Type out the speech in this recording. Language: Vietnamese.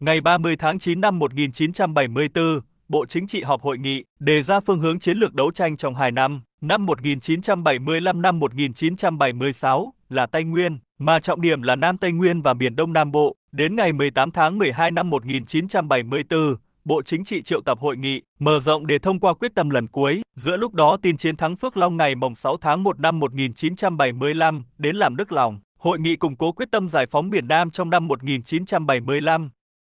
Ngày 30 tháng 9 năm 1974, Bộ Chính trị họp hội nghị đề ra phương hướng chiến lược đấu tranh trong 2 năm, năm 1975 năm 1976 là Tây Nguyên, mà trọng điểm là Nam Tây Nguyên và miền Đông Nam Bộ. Đến ngày 18 tháng 12 năm 1974, Bộ Chính trị triệu tập hội nghị, mở rộng để thông qua quyết tâm lần cuối. Giữa lúc đó tin chiến thắng Phước Long ngày mồng 6 tháng 1 năm 1975 đến làm đức lòng. Hội nghị củng cố quyết tâm giải phóng miền Nam trong năm 1975,